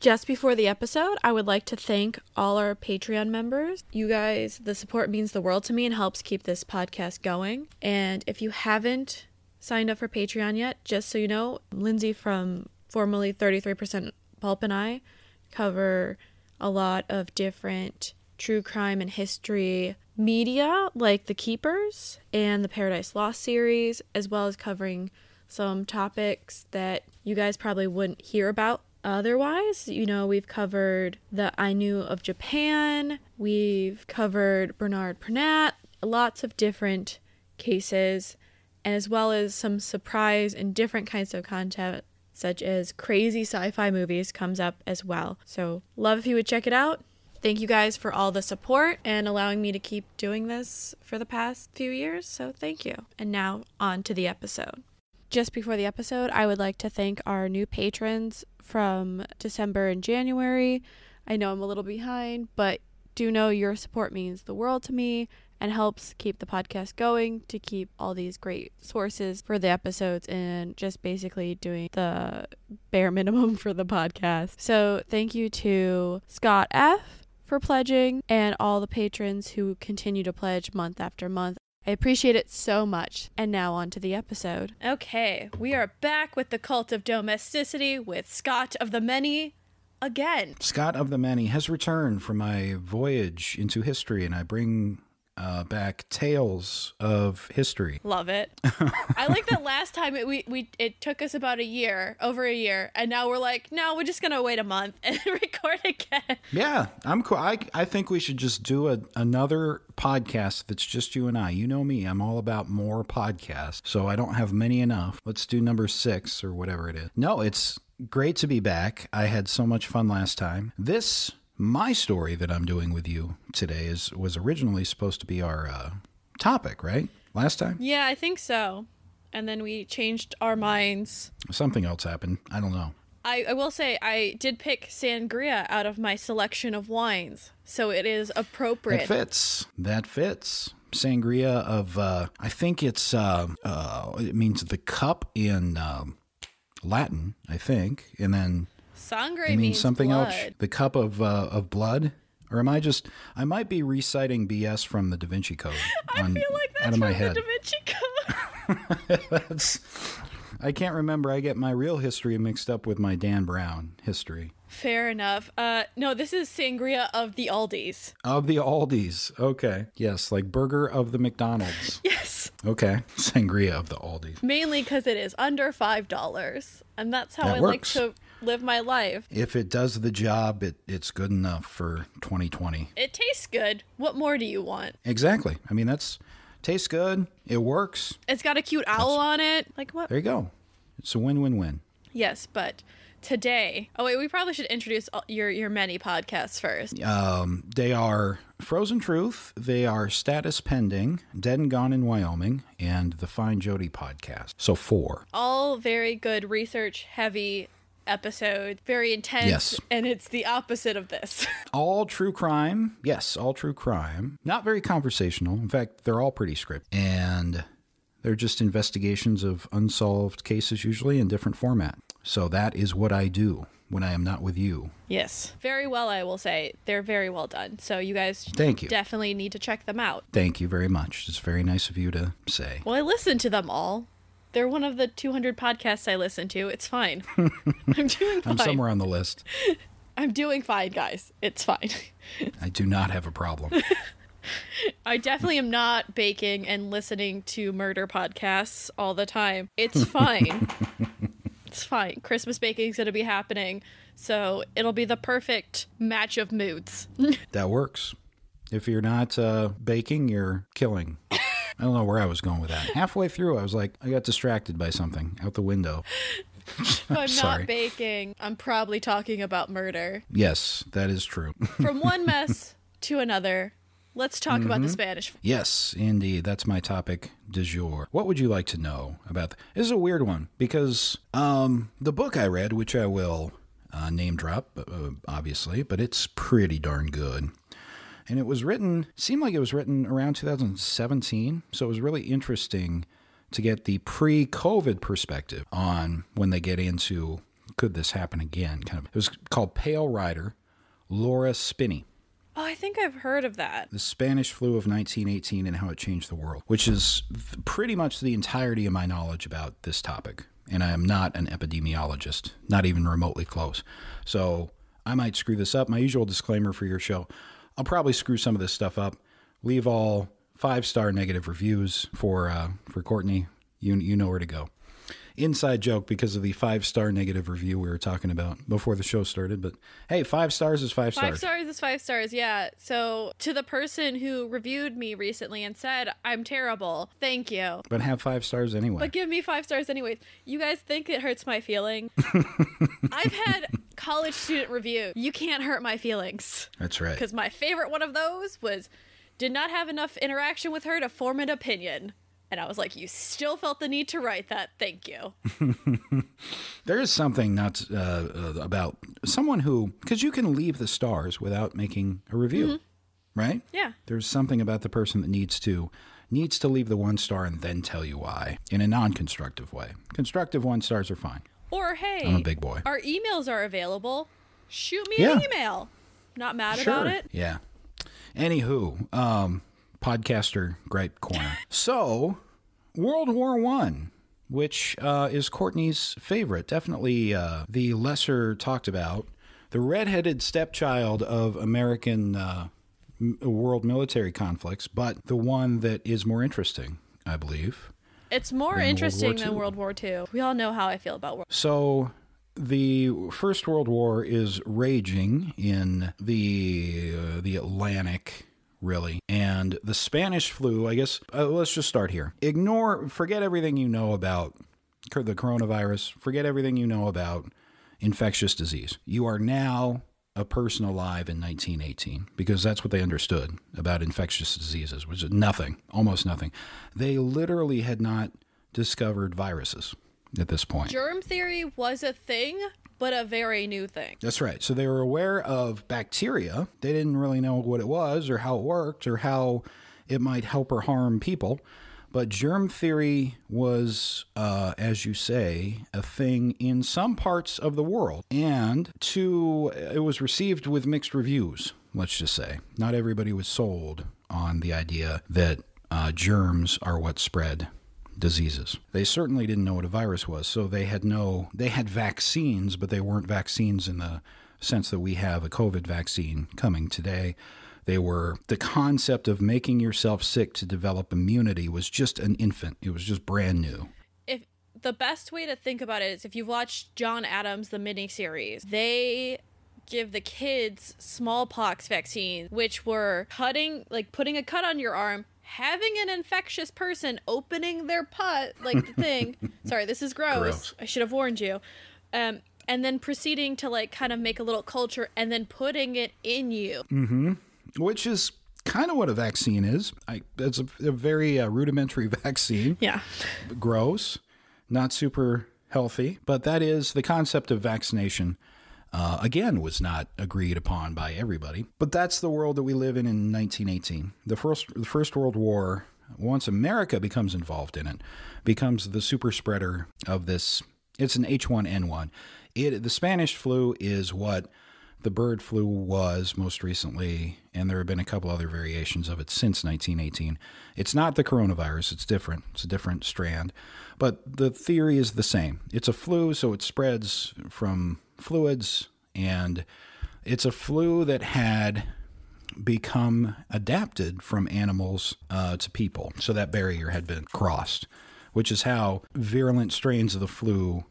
Just before the episode, I would like to thank all our Patreon members. You guys, the support means the world to me and helps keep this podcast going. And if you haven't signed up for Patreon yet, just so you know, Lindsay from formerly 33% Pulp and I cover a lot of different true crime and history media like The Keepers and the Paradise Lost series, as well as covering some topics that you guys probably wouldn't hear about Otherwise, you know, we've covered the I Knew of Japan, we've covered Bernard Pernat, lots of different cases, and as well as some surprise and different kinds of content such as crazy sci-fi movies comes up as well. So, love if you would check it out. Thank you guys for all the support and allowing me to keep doing this for the past few years. So, thank you. And now on to the episode. Just before the episode, I would like to thank our new patrons from December and January. I know I'm a little behind, but do know your support means the world to me and helps keep the podcast going to keep all these great sources for the episodes and just basically doing the bare minimum for the podcast. So, thank you to Scott F. for pledging and all the patrons who continue to pledge month after month. I appreciate it so much. And now on to the episode. Okay, we are back with the cult of domesticity with Scott of the Many again. Scott of the Many has returned from my voyage into history, and I bring uh, back Tales of History. Love it. I like that last time it, we, we it took us about a year, over a year, and now we're like, no, we're just going to wait a month and record again. Yeah, I'm cool. I, I think we should just do a, another podcast that's just you and I. You know me, I'm all about more podcasts, so I don't have many enough. Let's do number six or whatever it is. No, it's great to be back. I had so much fun last time. This my story that I'm doing with you today is was originally supposed to be our uh, topic, right? Last time? Yeah, I think so. And then we changed our minds. Something else happened. I don't know. I, I will say I did pick sangria out of my selection of wines, so it is appropriate. That fits. That fits sangria of uh, I think it's uh, uh, it means the cup in um, Latin, I think, and then Sangre means, means something blood. else. The cup of uh, of blood. Or am I just? I might be reciting BS from the Da Vinci Code. I feel like that's out of my head. Da Vinci Code. that's. I can't remember. I get my real history mixed up with my Dan Brown history. Fair enough. Uh, no, this is sangria of the Aldi's. Of the Aldi's. Okay. Yes, like burger of the McDonald's. yes. Okay. Sangria of the Aldi's. Mainly because it is under five dollars, and that's how that I works. like to live my life. If it does the job, it, it's good enough for 2020. It tastes good. What more do you want? Exactly. I mean, that's tastes good. It works. It's got a cute owl that's, on it. Like what? There you go. It's a win-win-win. Yes, but today. Oh wait, we probably should introduce your your many podcasts first. Um, they are Frozen Truth, they are Status Pending, Dead and Gone in Wyoming, and the Fine Jody podcast. So four. All very good research heavy episode, very intense. Yes. And it's the opposite of this. all true crime. Yes, all true crime. Not very conversational. In fact, they're all pretty scripted. And they're just investigations of unsolved cases, usually in different format. So that is what I do when I am not with you. Yes. Very well, I will say. They're very well done. So you guys Thank you. definitely need to check them out. Thank you very much. It's very nice of you to say. Well, I listen to them all. They're one of the 200 podcasts I listen to. It's fine. I'm doing fine. I'm somewhere on the list. I'm doing fine, guys. It's fine. I do not have a problem. I definitely am not baking and listening to murder podcasts all the time. It's fine. it's fine. Christmas baking is going to be happening. So it'll be the perfect match of moods. that works. If you're not uh, baking, you're killing. I don't know where I was going with that. Halfway through, I was like, I got distracted by something out the window. I'm, I'm not baking. I'm probably talking about murder. Yes, that is true. From one mess to another, let's talk mm-hmm. about the mm-hmm. Spanish. Yes, indeed. That's my topic du jour. What would you like to know about? The- this is a weird one because um, the book I read, which I will uh, name drop, uh, obviously, but it's pretty darn good. And it was written, seemed like it was written around 2017. So it was really interesting to get the pre COVID perspective on when they get into could this happen again kind of. It was called Pale Rider, Laura Spinney. Oh, I think I've heard of that. The Spanish flu of 1918 and how it changed the world, which is pretty much the entirety of my knowledge about this topic. And I am not an epidemiologist, not even remotely close. So I might screw this up. My usual disclaimer for your show I'll probably screw some of this stuff up. Leave all five star negative reviews for uh, for Courtney. You you know where to go inside joke because of the five star negative review we were talking about before the show started. But hey, five stars is five, stars. Five stars is five stars, yeah. So to the person who reviewed me recently and said, I'm terrible, thank you. But have five stars anyway. But give me five stars anyways. You guys think it hurts my feeling? I've had college student review. You can't hurt my feelings. That's right. Because my favorite one of those was did not have enough interaction with her to form an opinion. And I was like, you still felt the need to write that. Thank you. there is something not uh, uh about someone who, because you can leave the stars without making a review, mm-hmm. right? Yeah. There's something about the person that needs to needs to leave the one star and then tell you why in a non-constructive way. Constructive one stars are fine. Or hey, I'm a big boy. Our emails are available. Shoot me yeah. an email. Not mad sure. about it. Yeah. Anywho, um, podcaster gripe corner. so, World War One, which uh, is Courtney's favorite, definitely uh, the lesser talked about, the redheaded stepchild of American uh, m- world military conflicts, but the one that is more interesting, I believe. It's more than interesting World than World War II. We all know how I feel about World. So the First World War is raging in the uh, the Atlantic really. And the Spanish flu, I guess, uh, let's just start here. Ignore, forget everything you know about the coronavirus, forget everything you know about infectious disease. You are now a person alive in 1918 because that's what they understood about infectious diseases, which is nothing, almost nothing. They literally had not discovered viruses at this point. Germ theory was a thing? but a very new thing. That's right. So they were aware of bacteria. They didn't really know what it was or how it worked or how it might help or harm people. But germ theory was, uh, as you say, a thing in some parts of the world. And it was received with mixed reviews, let's just say. Not everybody was sold on the idea that uh, germs are what spread diseases. They certainly didn't know what a virus was, so they had no they had vaccines, but they weren't vaccines in the sense that we have a COVID vaccine coming today. They were the concept of making yourself sick to develop immunity was just an infant. It was just brand new. If the best way to think about it is if you've watched John Adams the miniseries, they give the kids smallpox vaccines, which were cutting like putting a cut on your arm, having an infectious person opening their pot like the thing sorry this is gross. gross. i should have warned you um, and then proceeding to like kind of make a little culture and then putting it in you mm-hmm. which is kind of what a vaccine is I, it's a, a very uh, rudimentary vaccine yeah gross not super healthy but that is the concept of vaccination uh, again, was not agreed upon by everybody. But that's the world that we live in in 1918. The first, the first World War, once America becomes involved in it, becomes the super spreader of this. It's an H1N1. It, the Spanish flu is what the bird flu was most recently, and there have been a couple other variations of it since 1918. It's not the coronavirus, it's different. It's a different strand. But the theory is the same. It's a flu, so it spreads from fluids. And it's a flu that had become adapted from animals uh, to people. So that barrier had been crossed, which is how virulent strains of the flu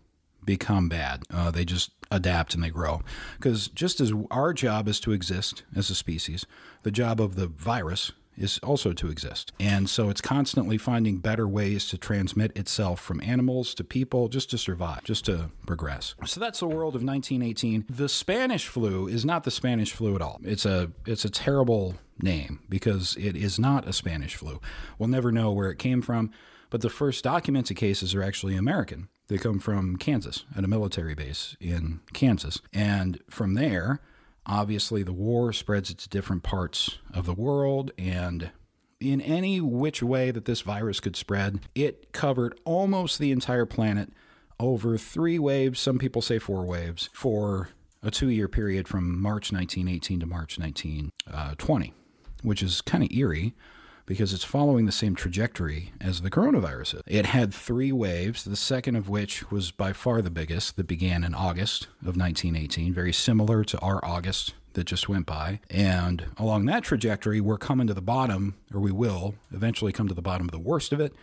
become bad. Uh, they just adapt and they grow. Because just as our job is to exist as a species, the job of the virus is also to exist. And so it's constantly finding better ways to transmit itself from animals to people just to survive, just to progress. So that's the world of 1918. The Spanish flu is not the Spanish flu at all. It's a it's a terrible name because it is not a Spanish flu. We'll never know where it came from, but the first documented cases are actually American. They come from Kansas at a military base in Kansas. And from there, Obviously, the war spreads to different parts of the world, and in any which way that this virus could spread, it covered almost the entire planet over three waves, some people say four waves, for a two year period from March 1918 to March 1920, uh, which is kind of eerie because it's following the same trajectory as the coronavirus It had three waves, the second of which was by far the biggest that began in August of 1918, very similar to our August that just went by. And along that trajectory, we're coming to the bottom, or we will eventually come to the bottom of the worst of it.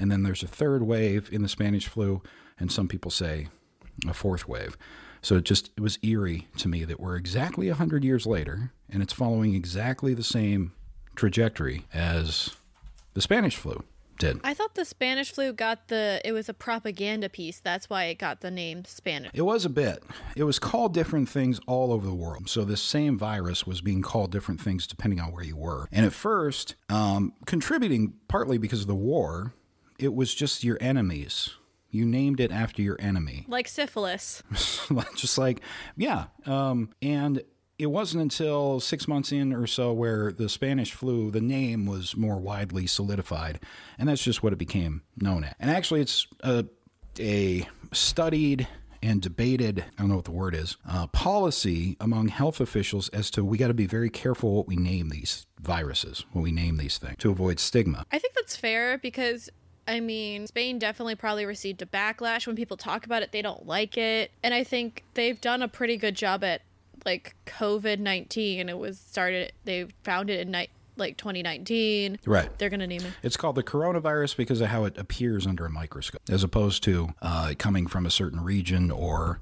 And then there's a third wave in the Spanish flu, and some people say a fourth wave. So it just it was eerie to me that we're exactly 100 years later and it's following exactly the same trajectory as the Spanish flu did. I thought the Spanish flu got the it was a propaganda piece. That's why it got the name Spanish. It was a bit. It was called different things all over the world. So this same virus was being called different things depending on where you were. And at first, um, contributing partly because of the war, it was just your enemies. You named it after your enemy. Like syphilis. just like, yeah. Um, and it wasn't until six months in or so where the Spanish flu, the name was more widely solidified, and that's just what it became known as. And actually, it's a, a studied and debated, I don't know what the word is, uh, policy among health officials as to we got to be very careful what we name these viruses, what we name these things to avoid stigma. I think that's fair because. I mean, Spain definitely probably received a backlash. When people talk about it, they don't like it. And I think they've done a pretty good job at like COVID nineteen. and It was started. They found it in night like 2019. Right. They're going to name it. It's called the coronavirus because of how it appears under a microscope, as opposed to uh, coming from a certain region. Or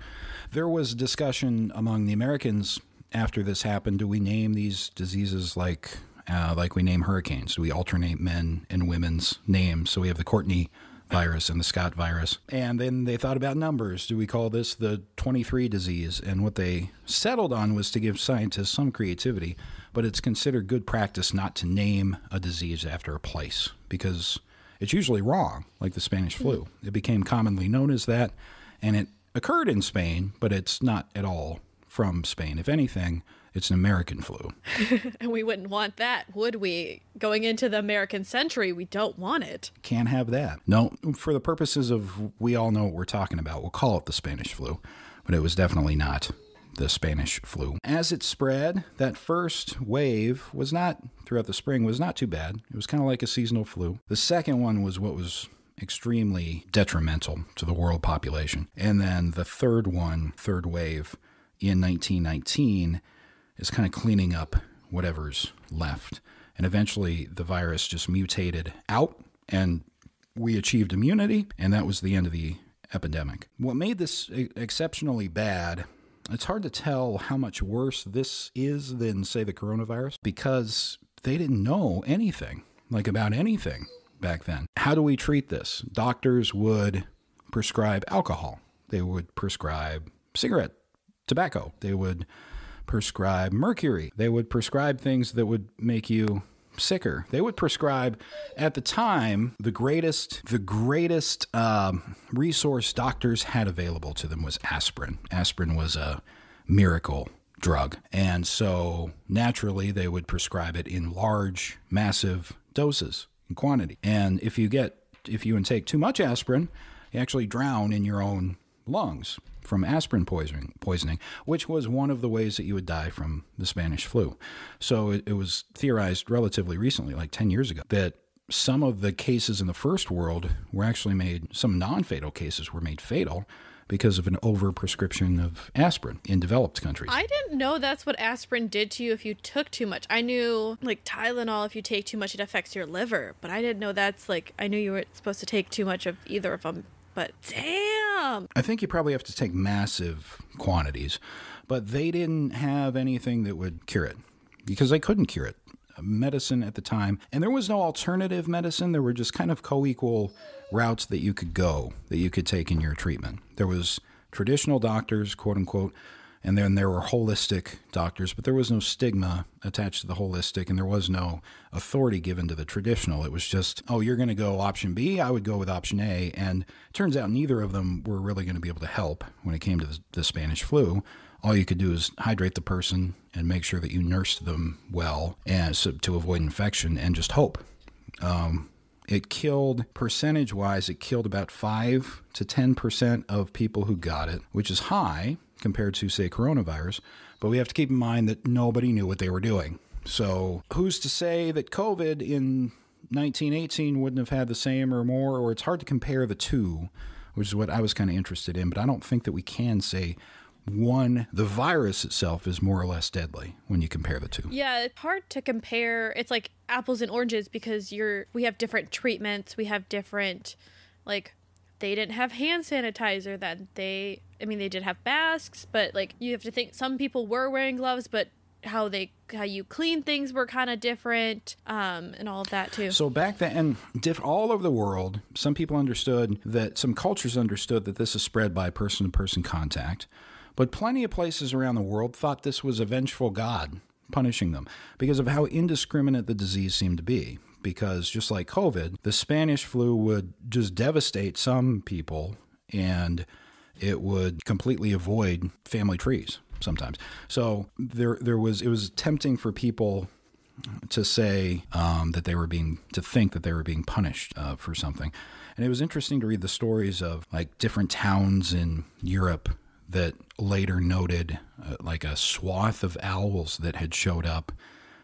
there was discussion among the Americans after this happened. Do we name these diseases like uh, like we name hurricanes? Do we alternate men and women's names? So we have the Courtney virus and the Scott virus. And then they thought about numbers. Do we call this the 23 disease? And what they settled on was to give scientists some creativity, but it's considered good practice not to name a disease after a place because it's usually wrong, like the Spanish flu. Mm-hmm. It became commonly known as that, and it occurred in Spain, but it's not at all from Spain. If anything, it's an American flu. and we wouldn't want that, would we? Going into the American century, we don't want it. Can't have that. No, for the purposes of we all know what we're talking about, we'll call it the Spanish flu, but it was definitely not the Spanish flu. As it spread, that first wave was not throughout the spring was not too bad. It was kind of like a seasonal flu. The second one was what was extremely detrimental to the world population. And then the third one, third wave in 1919 is kind of cleaning up whatever's left. And eventually the virus just mutated out and we achieved immunity, and that was the end of the epidemic. What made this exceptionally bad, it's hard to tell how much worse this is than, say, the coronavirus because they didn't know anything, like about anything back then. How do we treat this? Doctors would prescribe alcohol, they would prescribe cigarette tobacco, they would prescribe mercury. They would prescribe things that would make you sicker. They would prescribe, at the time, the greatest the greatest um, resource doctors had available to them was aspirin. Aspirin was a miracle drug, and so naturally they would prescribe it in large, massive doses and quantity. And if you get if you intake too much aspirin, you actually drown in your own lungs from aspirin poisoning, poisoning, which was one of the ways that you would die from the Spanish flu. So it, it was theorized relatively recently, like 10 years ago, that some of the cases in the first world were actually made, some non fatal cases were made fatal because of an overprescription of aspirin in developed countries. I didn't know that's what aspirin did to you if you took too much. I knew, like Tylenol, if you take too much, it affects your liver, but I didn't know that's like, I knew you were not supposed to take too much of either of them but damn. I think you probably have to take massive quantities, but they didn't have anything that would cure it because they couldn't cure it. Medicine at the time, and there was no alternative medicine. There were just kind of co equal routes that you could go, that you could take in your treatment. There was traditional doctors, quote unquote, and then there were holistic doctors, but there was no stigma attached to the holistic, and there was no authority given to the traditional. It was just, oh, you're going to go option B, I would go with option A. And turns out neither of them were really going to be able to help when it came to the, Spanish flu all you could do is hydrate the person and make sure that you nursed them well and to avoid infection and just hope. Um, it killed percentage wise, it killed about 5 to 10% of people who got it, which is high compared to, say, coronavirus. But we have to keep in mind that nobody knew what they were doing. So who's to say that COVID in 1918 wouldn't have had the same or more, or it's hard to compare the two, which is what I was kind of interested in. But I don't think that we can say one, the virus itself is more or less deadly when you compare the two. Yeah, it's hard to compare. It's like apples and oranges because you're we have different treatments, we have different like they didn't have hand sanitizer then. They I mean, they did have masks, but like you have to think some people were wearing gloves, but how they how you clean things were kind of different um, and all of that too so back then diff- all over the world some people understood that some cultures understood that this is spread by person to person contact but plenty of places around the world thought this was a vengeful god punishing them because of how indiscriminate the disease seemed to be because just like covid the spanish flu would just devastate some people and it would completely avoid family trees sometimes. So there, there was it was tempting for people to say um, that they were being to think that they were being punished uh, for something, and it was interesting to read the stories of like different towns in Europe that later noted uh, like a swath of owls that had showed up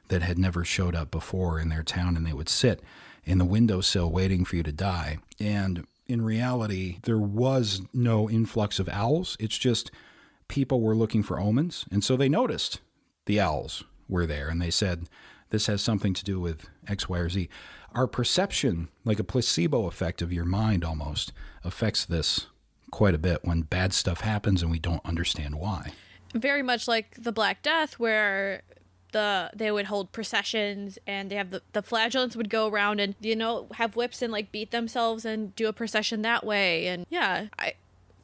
that had never showed up before in their town, and they would sit in the windowsill waiting for you to die. And in reality, there was no influx of owls. It's just people were looking for omens. And so they noticed the owls were there and they said, this has something to do with X, Y, or Z. Our perception, like a placebo effect of your mind almost, affects this quite a bit when bad stuff happens and we don't understand why. Very much like the Black Death, where the they would hold processions and they have the, the flagellants would go around and you know have whips and like beat themselves and do a procession that way and yeah i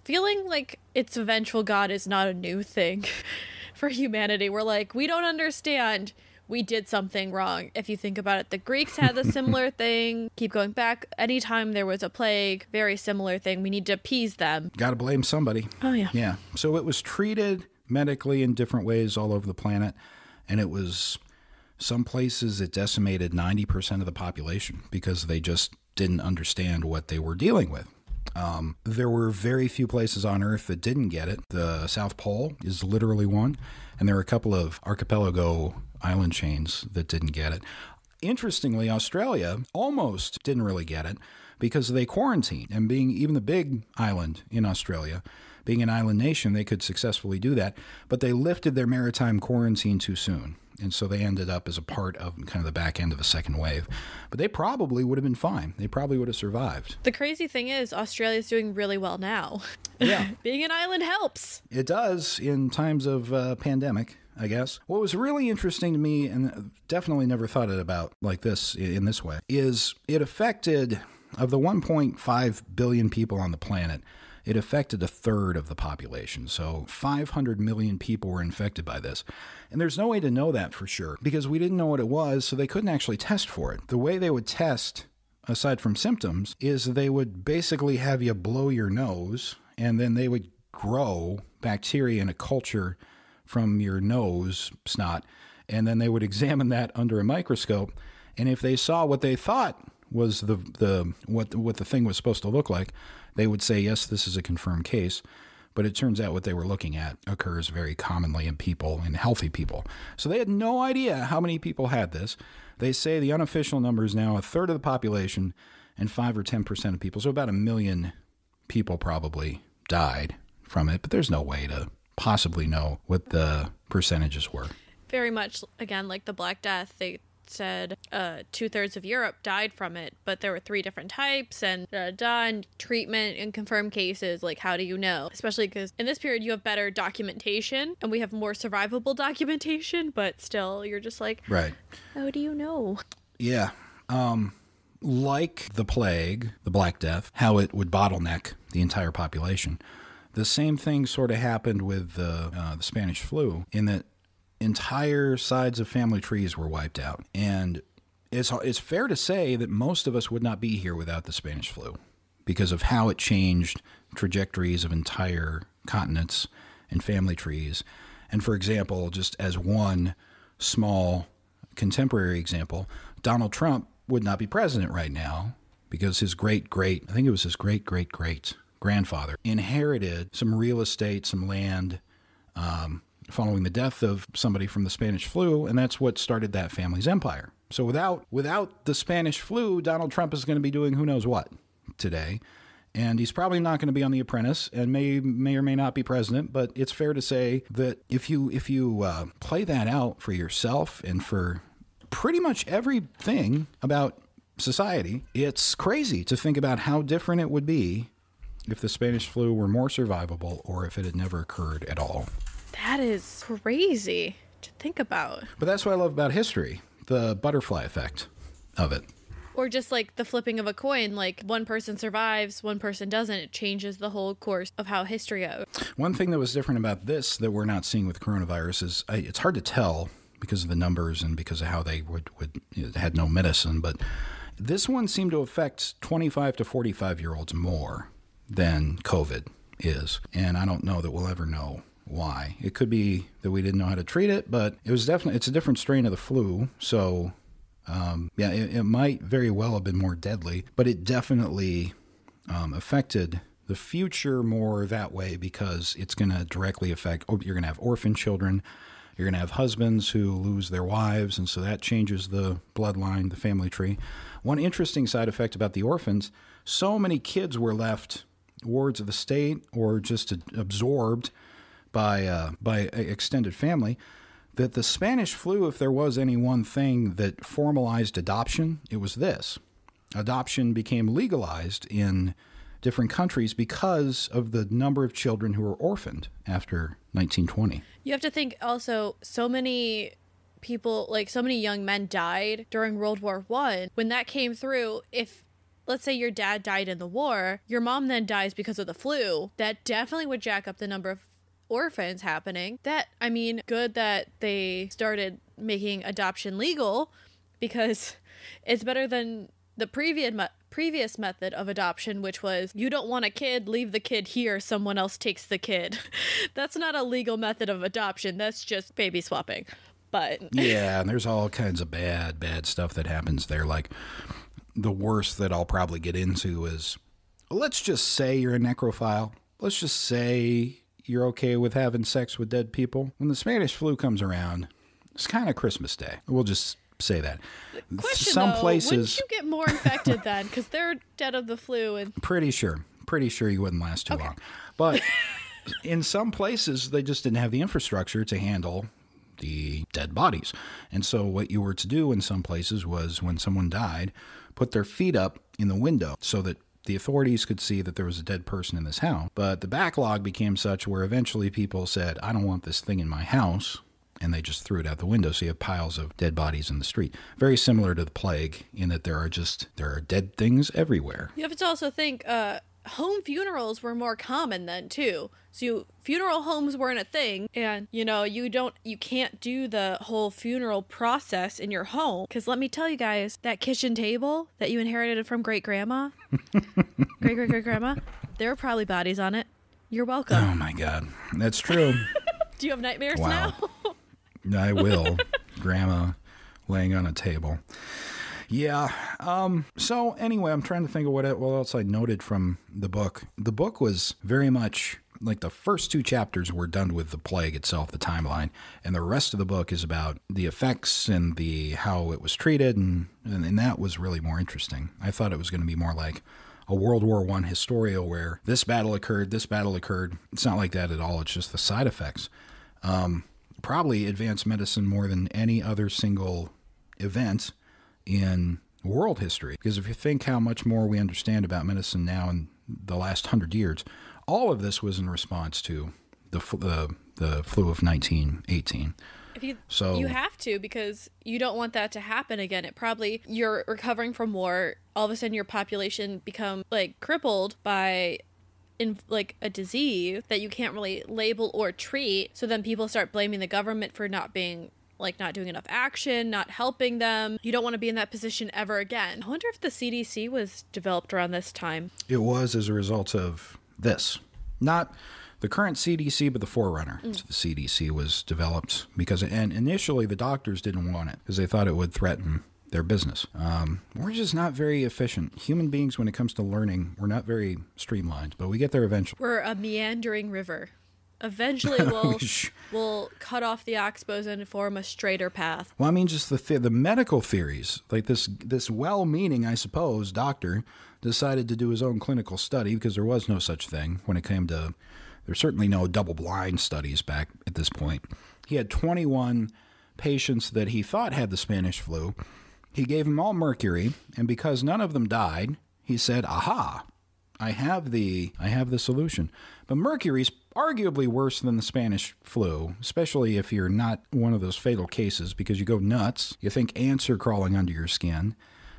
feeling like it's a vengeful god is not a new thing for humanity we're like we don't understand we did something wrong if you think about it the greeks had a similar thing keep going back anytime there was a plague very similar thing we need to appease them gotta blame somebody oh yeah yeah so it was treated medically in different ways all over the planet and it was some places it decimated 90% of the population because they just didn't understand what they were dealing with. Um, there were very few places on Earth that didn't get it. The South Pole is literally one, and there are a couple of archipelago island chains that didn't get it. Interestingly, Australia almost didn't really get it because they quarantined, and being even the big island in Australia being an island nation, they could successfully do that, but they lifted their maritime quarantine too soon. And so they ended up as a part of kind of the back end of a second wave. But they probably would have been fine. They probably would have survived. The crazy thing is, Australia's doing really well now. Yeah. Being an island helps. It does in times of uh, pandemic. I guess. What was really interesting to me, and definitely never thought it about like this in this way, is it affected of the 1.5 billion people on the planet. It affected a third of the population, so 500 million people were infected by this. And there's no way to know that for sure because we didn't know what it was, so they couldn't actually test for it. The way they would test, aside from symptoms, is they would basically have you blow your nose and then they would grow bacteria in a culture from your nose snot. And then they would examine that under a microscope. And if they saw what they thought was the, the what what the thing was supposed to look like, they would say, yes, this is a confirmed case. But it turns out what they were looking at occurs very commonly in people, in healthy people. So they had no idea how many people had this. They say the unofficial number is now a third of the population and 5 or 10% of people. So about a million people probably died from it, but there's no way to possibly know what the percentages were. Very much, again, like the Black Death, they said uh, two thirds of Europe died from it, but there were three different types and da, da, and treatment and confirmed cases. Like, how do you know? Especially because in this period, you have better documentation and we have more survivable documentation, but still, you're just like, right. How do you know? Yeah. Um, like the plague, the Black Death, how it would bottleneck the entire population. The same thing sort of happened with the, uh, the Spanish flu, in that entire sides of family trees were wiped out. And it's, it's fair to say that most of us would not be here without the Spanish flu because of how it changed trajectories of entire continents and family trees. And for example, just as one small contemporary example, Donald Trump would not be president right now because his great great, I think it was his great great great grandfather, inherited some real estate, some land, um, following the death of somebody from the Spanish flu, and that's what started that family's empire. So without without the Spanish flu, Donald Trump is going to be doing who knows what today. And he's probably not going to be on The Apprentice, and may may or may not be president. But it's fair to say that if you if you uh, play that out for yourself and for pretty much everything about society, it's crazy to think about how different it would be if the Spanish flu were more survivable or if it had never occurred at all. That is crazy to think about. But that's what I love about history the butterfly effect of it. Or just like the flipping of a coin, like one person survives, one person doesn't. It changes the whole course of how history goes. One thing that was different about this that we're not seeing with coronavirus is I, it's hard to tell because of the numbers and because of how they would, would you know, had no medicine, but this one seemed to affect 25 to 45 year olds more than COVID is. And I don't know that we'll ever know why. It could be that we didn't know how to treat it, but it was definitely it's a different strain of the flu, so um, yeah, it, it, might very well have been more deadly, but it definitely um, affected the future more that way because it's going to directly affect. Oh, you're going to have orphan children. You're going to have husbands who lose their wives, and so that changes the bloodline, the family tree. One interesting side effect about the orphans: so many kids were left wards of the state or just absorbed by uh, by extended family that the Spanish flu, if there was any one thing that formalized adoption, it was this. Adoption became legalized in different countries because of the number of children who were orphaned after 1920. You have to think also so many people like so many young men died during World War 1 when that came through if let's say your dad died in the war your mom then dies because of the flu that definitely would jack up the number of orphans happening. That, I mean, good that they started making adoption legal because it's better than the previous previous method of adoption, which was you don't want a kid, leave the kid here, someone else takes the kid. That's not a legal method of adoption. That's just baby swapping. But yeah, and there's all kinds of bad, bad stuff that happens there. Like the worst that I'll probably get into is let's just say you're a necrophile. Let's just say you're okay with having sex with dead people. When the Spanish flu comes around, it's kind of Christmas Day. We'll just say that. Question, Some though, places you get more infected then because they're dead of the flu and pretty sure, pretty sure you wouldn't last too okay. long. But in some places, they just didn't have the infrastructure to handle the dead bodies. And so, what you were to do in some places was when someone died, put their feet up in the window so that the authorities could see that there was a dead person in this house, but the backlog became such where eventually people said, I don't want this thing in my house, and they just threw it out the window. So you have piles of dead bodies in the street. Very similar to the plague in that there are just, there are dead things everywhere. You have to also think, uh, home funerals were more common then too. So you, funeral homes weren't a thing, and you know you don't you can't do the whole funeral process in your home because let me tell you guys that kitchen table that you inherited from great grandma, great great great grandma, there are probably bodies on it. You're welcome. Oh my god, that's true. do you have nightmares wow. now? I will, grandma laying on a table. Yeah. Um, so anyway, I'm trying to think of what, what else I noted from the book. The book was very much like the first two chapters were done with the plague itself, the timeline, and the rest of the book is about the effects and the how it was treated, and and, and that was really more interesting. I thought it was going to be more like a World War One historia where this battle occurred, this battle occurred. It's not like that at all. It's just the side effects. Um, probably advanced medicine more than any other single event in world history. Because if you think how much more we understand about medicine now in the last hundred years, all of this was in response to the uh, the flu of 1918. If you, so you have to because you don't want that to happen again. It probably you're recovering from war. All of a sudden, your population become like crippled by in like a disease that you can't really label or treat. So then people start blaming the government for not being like not doing enough action, not helping them. You don't want to be in that position ever again. I wonder if the CDC was developed around this time. It was as a result of this. Not the current CDC, but the forerunner mm. to the CDC was developed because, and initially the doctors didn't want it because they thought it would threaten their business. Um, we're just not very efficient. Human beings, when it comes to learning, we're not very streamlined, but we get there eventually. We're a meandering river eventually we'll will cut off the oxbows and form a straighter path. Well, I mean, just the the-, the medical theories, like this this well-meaning, I suppose, doctor decided to do his own clinical study because there was no such thing when it came to. There's certainly no double-blind studies back at this point. He had 21 patients that he thought had the Spanish flu. He gave them all mercury, and because none of them died, he said, "Aha, I have the I have the solution." But mercury's arguably worse than the Spanish flu, especially if you're not one of those fatal cases because you go nuts. You think ants are crawling under your skin.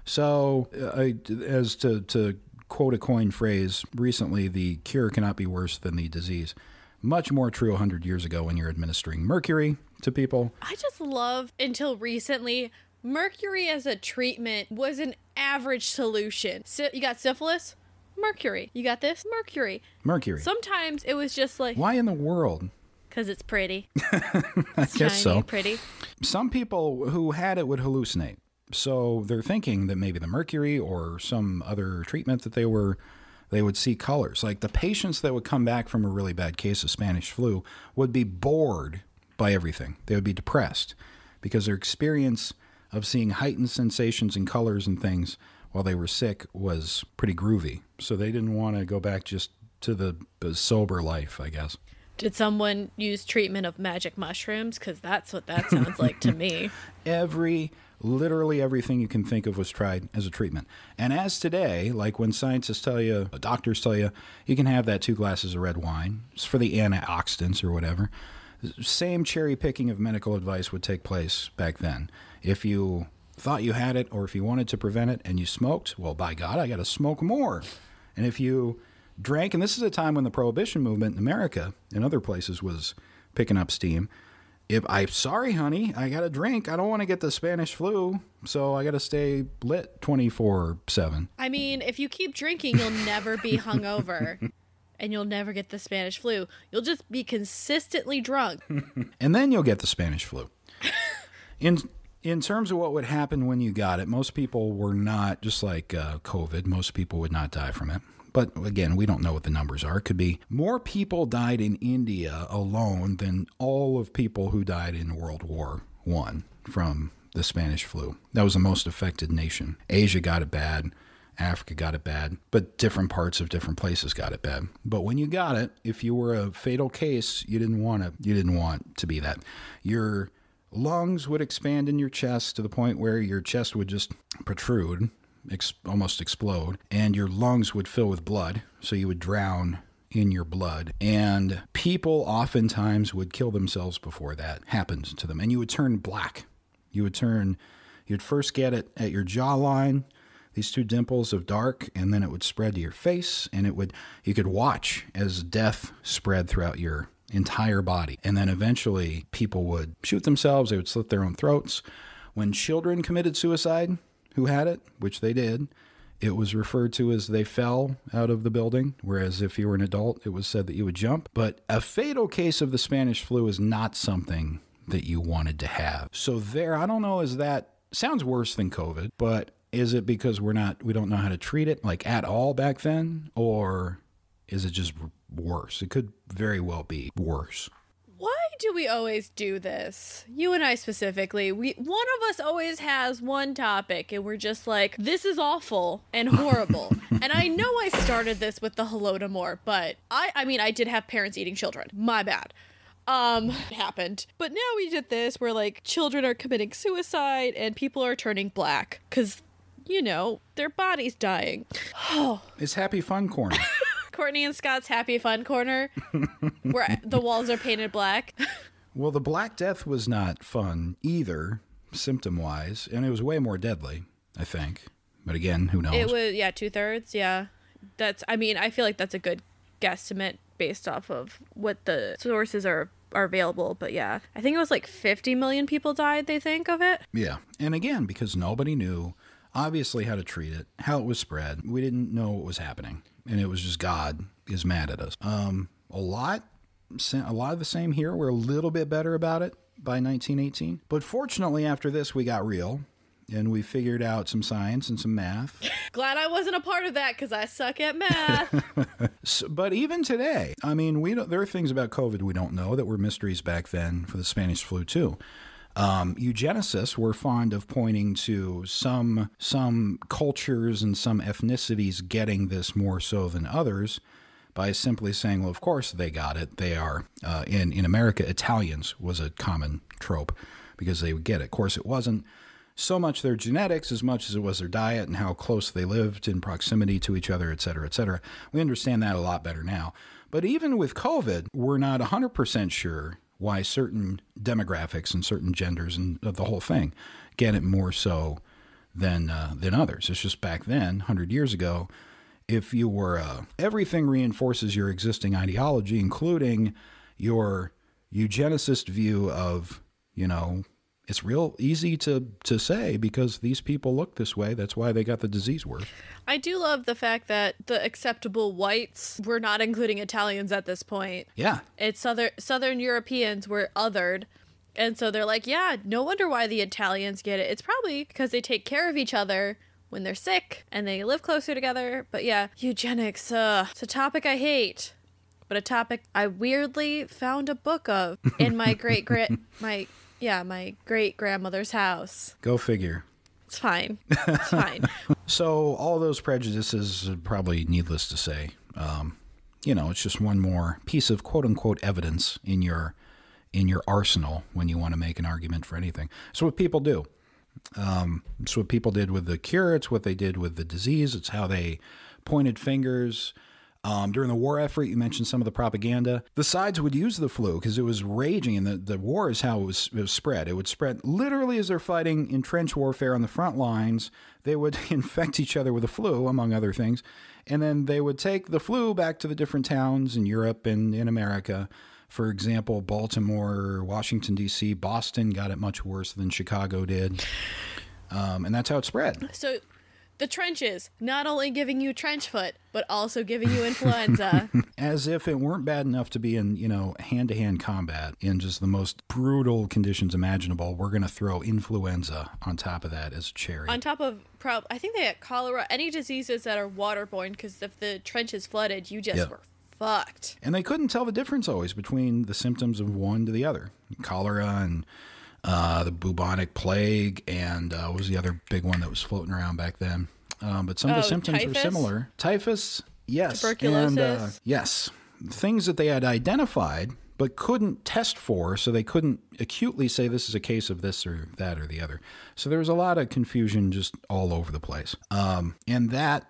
So, uh, as to, to quote a coin phrase recently, the cure cannot be worse than the disease. Much more true 100 years ago when you're administering mercury to people. I just love until recently mercury as a treatment was an average solution. So you got syphilis? Mercury. You got this? Mercury. Mercury. Sometimes it was just like. Why in the world? Because it's pretty. I it's guess so. Pretty. Some people who had it would hallucinate. So they're thinking that maybe the mercury or some other treatment that they were they would see colors. Like the patients that would come back from a really bad case of Spanish flu would be bored by everything. They would be depressed because their experience of seeing heightened sensations and colors and things while they were sick was pretty groovy. So they didn't want to go back just to the, the sober life, I guess. Did someone use treatment of magic mushrooms? Because that's what that sounds like to me. Every, literally everything you can think of was tried as a treatment. And as today, like when scientists tell you, uh, doctors tell you, you can have that two glasses of red wine it's for the antioxidants or whatever. Same cherry picking of medical advice would take place back then. If you thought you had it or if you wanted to prevent it and you smoked, well, by God, I got to smoke more. And if you drank, and this is a time when the prohibition movement in America and other places was picking up steam. If I'm sorry, honey, I got to drink. I don't want to get the Spanish flu, so I got to stay lit 24 7. I mean, if you keep drinking, you'll never be hungover. and you'll never get the Spanish flu. You'll just be consistently drunk. and then you'll get the Spanish flu. In in terms of what would happen when you got it, most people were not, just like uh, COVID, most people would not die from it. But again, we don't know what the numbers are. It could be more people died in India alone than all of people who died in World War One from the Spanish flu. That was the most affected nation. Asia got it bad. Africa got it bad, but different parts of different places got it bad. But when you got it, if you were a fatal case, you didn't want to you didn't want to be that. You're lungs would expand in your chest to the point where your chest would just protrude, ex- almost explode, and your lungs would fill with blood. So you would drown in your blood. And people oftentimes would kill themselves before that happened to them. And you would turn black. You would turn, you'd first get it at your jawline, these two dimples of dark, and then it would spread to your face. And it would, you could watch as death spread throughout your entire body. And then eventually people would shoot themselves, they would slit their own throats. When children committed suicide, who had it, which they did, it was referred to as they fell out of the building, whereas if you were an adult, it was said that you would jump. But a fatal case of the Spanish flu is not something that you wanted to have. So there, I don't know, is that sounds worse than COVID, but is it because we're not we don't know how to treat it like at all back then or is it just worse? It could very well be worse. Why do we always do this? You and I specifically. We one of us always has one topic and we're just like this is awful and horrible. and I know I started this with the Holodomor, but I I mean I did have parents eating children. My bad um happened but now we did this where like children are committing suicide and people are turning black because you know their body's dying oh it's happy fun corner Courtney and Scott's happy fun corner where the walls are painted black. well, the Black Death was not fun either, symptom wise, and it was way more deadly, I think. But again, who knows? It was, yeah, two thirds. Yeah. That's, I mean, I feel like that's a good guesstimate based off of what the sources are are available but yeah i think it was like 50 million people died they think of it yeah and again because nobody knew obviously how to treat it how it was spread we didn't know what was happening and it was just God is mad at us. Um, a lot, a lot of the same here. We're a little bit better about it by 1918, but fortunately, after this, we got real and we figured out some science and some math. Glad I wasn't a part of that because I suck at math. so, but even today, I mean, we don't, there are things about COVID we don't know that were mysteries back then for the Spanish flu too. Um, eugenicists were fond of pointing to some some cultures and some ethnicities getting this more so than others by simply saying, well, of course they got it. They are uh, in in America, Italians was a common trope because they would get it. Of course, it wasn't so much their genetics as much as it was their diet and how close they lived in proximity to each other, et cetera, et cetera. We understand that a lot better now. But even with COVID, we're not 100% sure why certain demographics and certain genders and the whole thing get it more so than uh, than others. It's just back then, hundred years ago, if you were uh, everything reinforces your existing ideology, including your eugenicist view of you know it's real easy to to say because these people look this way. That's why they got the disease worse. I do love the fact that the acceptable whites were not including Italians at this point. Yeah, it's southern Southern Europeans were othered. And so they're like, yeah, no wonder why the Italians get it. It's probably because they take care of each other when they're sick and they live closer together. But yeah, eugenics, uh, it's a topic I hate, but a topic I weirdly found a book of in my great great my yeah, my great grandmother's house. Go figure. It's fine. It's fine. so all those prejudices are probably needless to say. Um, you know, it's just one more piece of quote unquote evidence in your in your arsenal when you want to make an argument for anything. It's what people do. Um, it's what people did with the cure. It's what they did with the disease. It's how they pointed fingers. Um, during the war effort, you mentioned some of the propaganda. The sides would use the flu because it was raging, and the, the war is how it was, it was spread. It would spread literally as they're fighting in trench warfare on the front lines. They would infect each other with the flu, among other things. And then they would take the flu back to the different towns in Europe and in America. For example, Baltimore, Washington, D.C., Boston got it much worse than Chicago did. Um, and that's how it spread. So the trenches, not only giving you trench foot, but also giving you influenza. As if it weren't bad enough to be in, you know, hand to hand combat in just the most brutal conditions imaginable, we're going to throw influenza on top of that as a cherry. On top of, prob- I think they had cholera, any diseases that are waterborne, because if the trench is flooded, you just yep. were fucked. And they couldn't tell the difference always between the symptoms of one to the other cholera and uh, the bubonic plague, and uh, what was the other big one that was floating around back then? Um, but some oh, of the oh, symptoms typhus? were similar. Typhus, yes, uh, tuberculosis, and, yes, things that they had identified but couldn't test for, so they couldn't acutely say this is a case of this or that or the other. So there was a lot of confusion just all over the place. Um, and that,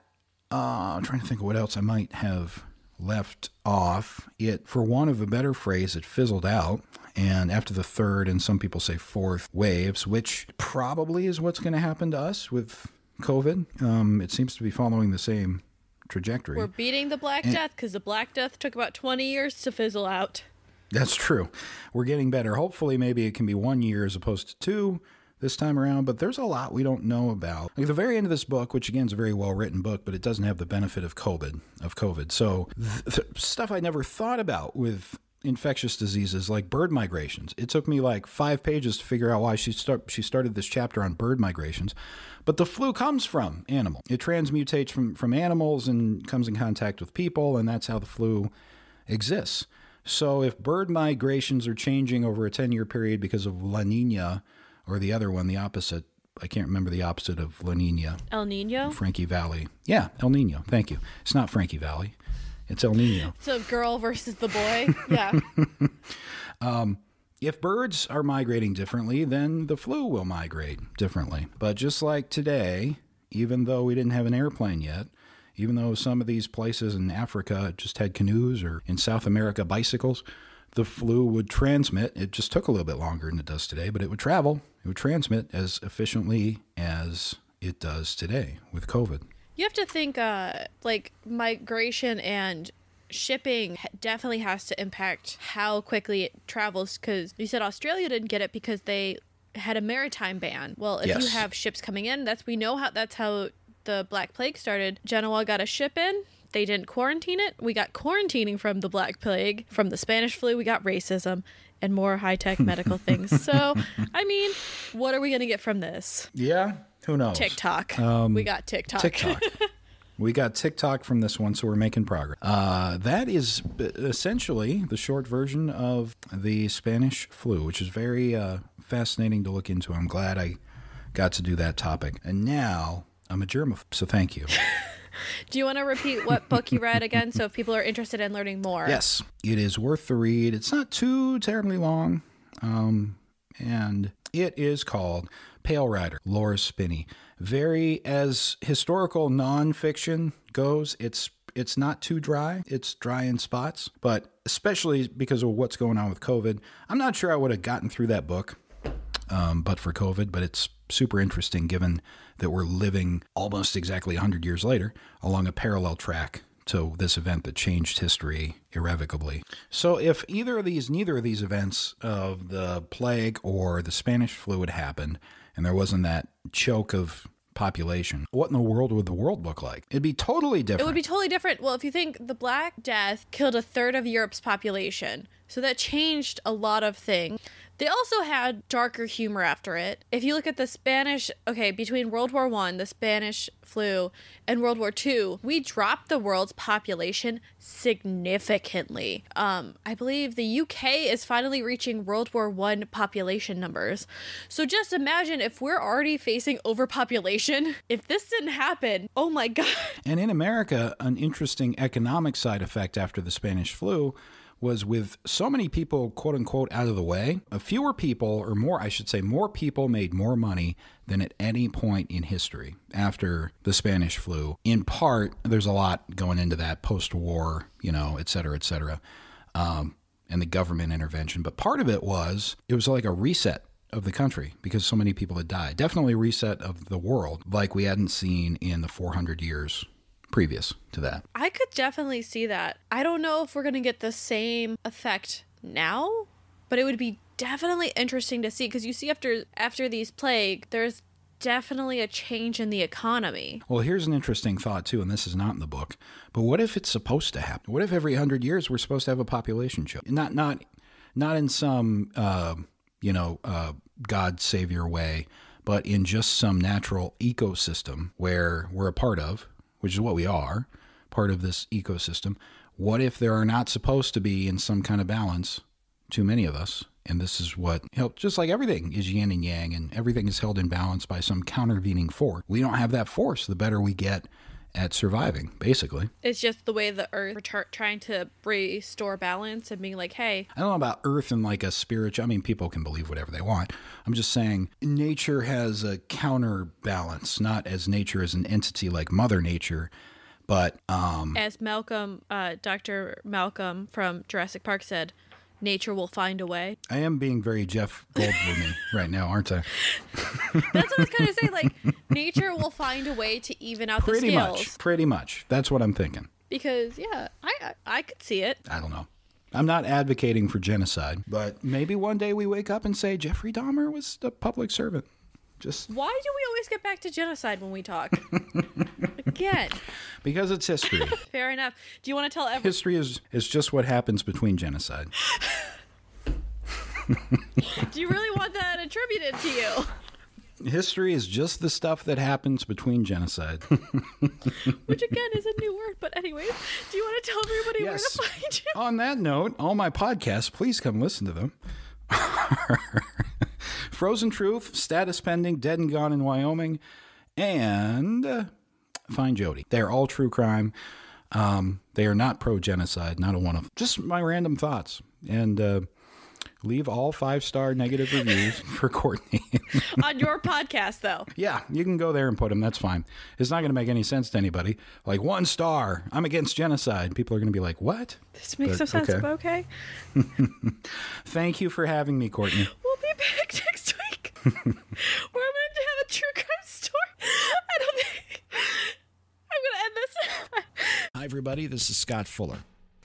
uh, I'm trying to think of what else I might have left off, it, for want of a better phrase, it fizzled out. And after the third, and some people say fourth waves, which probably is what's going to happen to us with COVID, um, it seems to be following the same trajectory. We're beating the Black and Death because the Black Death took about 20 years to fizzle out. That's true. We're getting better. Hopefully, maybe it can be one year as opposed to two, this time around, but there's a lot we don't know about. Like the very end of this book, which again is a very well written book, but it doesn't have the benefit of COVID. Of COVID, so th- th- stuff I never thought about with infectious diseases like bird migrations. It took me like five pages to figure out why she start, she started this chapter on bird migrations, but the flu comes from animal. It transmutates from from animals and comes in contact with people, and that's how the flu exists. So if bird migrations are changing over a 10 year period because of La Nina or the other one, the opposite. I can't remember the opposite of La Nina. El Nino? Frankie Valley. Yeah, El Nino. Thank you. It's not Frankie Valley. It's El Nino. So girl versus the boy. Yeah. um, if birds are migrating differently, then the flu will migrate differently. But just like today, even though we didn't have an airplane yet, even though some of these places in Africa just had canoes or in South America bicycles, the flu would transmit. It just took a little bit longer than it does today, but it would travel, it would transmit as efficiently as it does today with COVID. You have to think uh, like migration and shipping definitely has to impact how quickly it travels because you said Australia didn't get it because they had a maritime ban. Well, if yes. you have ships coming in, that's we know how that's how the Black Plague started. Genoa got a ship in, they didn't quarantine it. We got quarantining from the Black Plague, from the Spanish flu, we got racism, and more high tech medical things. So, I mean, what are we going to get from this? Yeah, who knows? TikTok. Um, we got TikTok. TikTok. We got TikTok from this one, so we're making progress. Uh, that is essentially the short version of the Spanish flu, which is very uh, fascinating to look into. I'm glad I got to do that topic. And now I'm a germaphobe, so thank you. Do you want to repeat what book you read again so if people are interested in learning more? Yes, it is worth the read. It's not too terribly long. Um, and it is called Pale Rider, Laura Spinney. Very, as historical nonfiction goes, it's it's not too dry. It's dry in spots, but especially because of what's going on with COVID, I'm not sure I would have gotten through that book, um, but for COVID. But it's super interesting given that we're living almost exactly 100 years later along a parallel track to this event that changed history irrevocably. So, if either of these, neither of these events of the plague or the Spanish flu had happened, and there wasn't that choke of population, what in the world would the world look like? It'd be totally different. It would be totally different. Well, if you think the Black Death killed a third of Europe's population, so that changed a lot of things. They also had darker humor after it. If you look at the Spanish, okay, between World War One, the Spanish flu, and World War Two, we dropped the world's population significantly. Um, I believe the UK is finally reaching World War One population numbers. So just imagine if we're already facing overpopulation. If this didn't happen, oh my god. And in America, an interesting economic side effect after the Spanish flu was with so many people, quote unquote, out of the way, fewer people, or more, I should say, more people made more money than at any point in history after the Spanish flu. In part, there's a lot going into that post war, you know, et cetera, et cetera, um, and the government intervention. But part of it was it was like a reset of the country because so many people had died. Definitely a reset of the world like we hadn't seen in the 400 years previous to that. I could definitely see that. I don't know if we're going to get the same effect now, but it would be definitely interesting to see because you see after after these plague there's definitely a change in the economy. Well, here's an interesting thought, too, and this is not in the book. But what if it's supposed to happen? What if every 100 years we're supposed to have a population show? Not, not, not in some, uh, you know, uh, God savior way, but in just some natural ecosystem where we're a part of, which is what we are, part of this ecosystem. What if there are not supposed to be, in some kind of balance, too many of us? And this is what, you know, just like everything is yin and yang, and everything is held in balance by some countervening force. We don't have that force. The better we get at surviving, basically. It's just the way the earth retar- trying to restore balance and being like, hey. I don't know about earth and like a spiritual, I mean, people can believe whatever they want. I'm just saying nature has a counterbalance, not as nature as an entity like Mother Nature. But um, as Malcolm, uh, Dr. Malcolm from Jurassic Park said, nature will find a way. I am being very Jeff Goldblum right now, aren't I? That's what I was gonna say. Like, nature will find a way to even out pretty the scales. Much, pretty much. That's what I'm thinking. Because yeah, I I could see it. I don't know. I'm not advocating for genocide, but maybe one day we wake up and say Jeffrey Dahmer was a public servant. Just why do we always get back to genocide when we talk? Get because it's history. Fair enough. Do you want to tell everyone? History is, is just what happens between genocide. Do you really want that attributed to you? History is just the stuff that happens between genocide. Which again is a new word, but anyways, do you want to tell everybody yes. where to find you? On that note, all my podcasts, please come listen to them. Frozen Truth, Status Pending, Dead and Gone in Wyoming, and Find Jody. They are all true crime. Um, they are not pro genocide, not a one of them. Just my random thoughts. And uh, leave all five star negative reviews for Courtney. On your podcast, though. Yeah, you can go there and put them. That's fine. It's not going to make any sense to anybody. Like, one star, I'm against genocide. People are going to be like, what? This makes but, no sense, okay. okay. Thank you for having me, Courtney. We'll be back next week. everybody. This is Scott Fuller.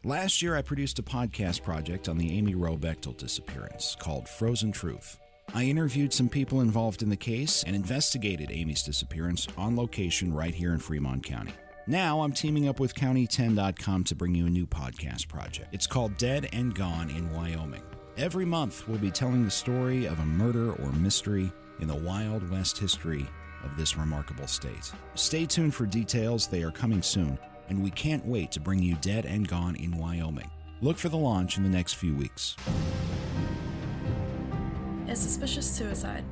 Last year, I produced a podcast project on the Amy Roe Bechtel disappearance called Frozen Truth. I interviewed some people involved in the case and investigated Amy's disappearance on location right here in Fremont County. Now I'm teaming up with County10.com to bring you a new podcast project. It's called Dead and Gone in Wyoming. Every month, we'll be telling the story of a murder or mystery in the Wild West history of this remarkable state. Stay tuned for details, they are coming soon and we can't wait to bring you Dead and Gone in Wyoming. Look for the launch in the next few weeks. A suspicious suicide.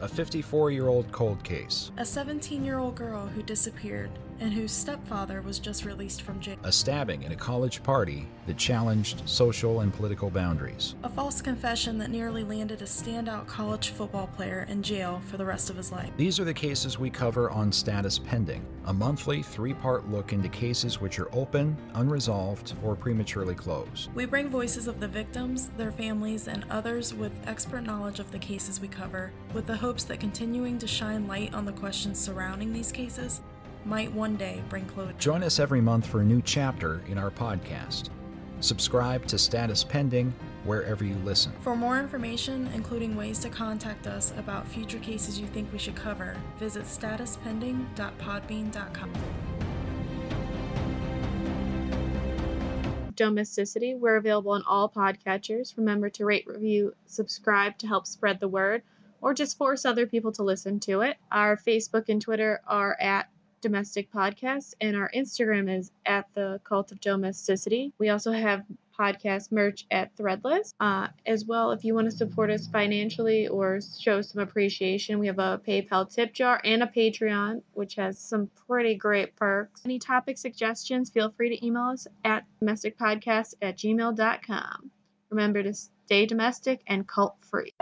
A 54 year old cold case. A 17 year old girl who disappeared and whose stepfather was just released from jail. A stabbing in a college party that challenged social and political boundaries. A false confession that nearly landed a standout college football player in jail for the rest of his life. These are the cases we cover on Status Pending, a monthly three part look into cases which are open, unresolved, or prematurely closed. We bring voices of the victims, their families, and others with expert knowledge of the cases we cover, with the hopes that continuing to shine light on the questions surrounding these cases might one day bring closure. Join us every month for a new chapter in our podcast. Subscribe to Status Pending wherever you listen. For more information, including ways to contact us about future cases you think we should cover, visit statuspending.podbean.com. Domesticity, we're available on all podcatchers. Remember to rate, review, subscribe to help spread the word, or just force other people to listen to it. Our Facebook and Twitter are at Domestic Podcast, and our Instagram is at the Cult of Domesticity. We also have podcast merch at Threadless. Uh, as well, if you want to support us financially or show some appreciation, we have a PayPal tip jar and a Patreon, which has some pretty great perks. Any topic suggestions, feel free to email us at domesticpodcast at gmail.com. Remember to stay domestic and cult free.